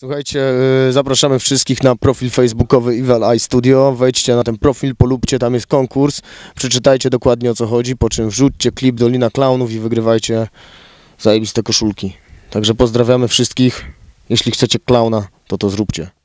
Słuchajcie, y, zapraszamy wszystkich na profil facebookowy Evil Eye Studio. Wejdźcie na ten profil, polubcie, tam jest konkurs. Przeczytajcie dokładnie o co chodzi, po czym wrzućcie klip Dolina Klaunów i wygrywajcie zajebiste koszulki. Także pozdrawiamy wszystkich. Jeśli chcecie klauna, to to zróbcie.